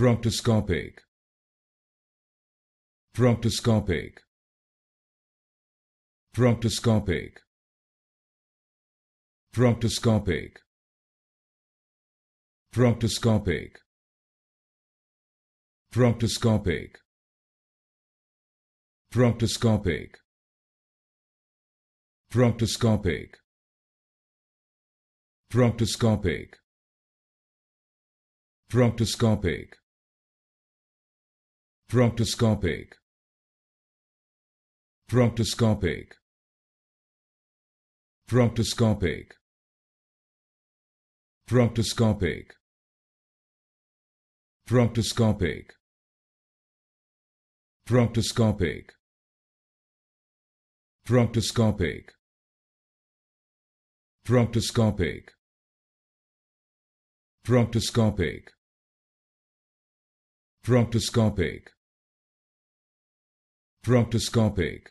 proctoscopic proctoscopic proctoscopic proctoscopic proctoscopic proctoscopic proctoscopic proctoscopic proctoscopic proctoscopic proctoscopic proctoscopic proctoscopic proctoscopic proctoscopic proctoscopic proctoscopic proctoscopic proctoscopic proctoscopic Proctoscopic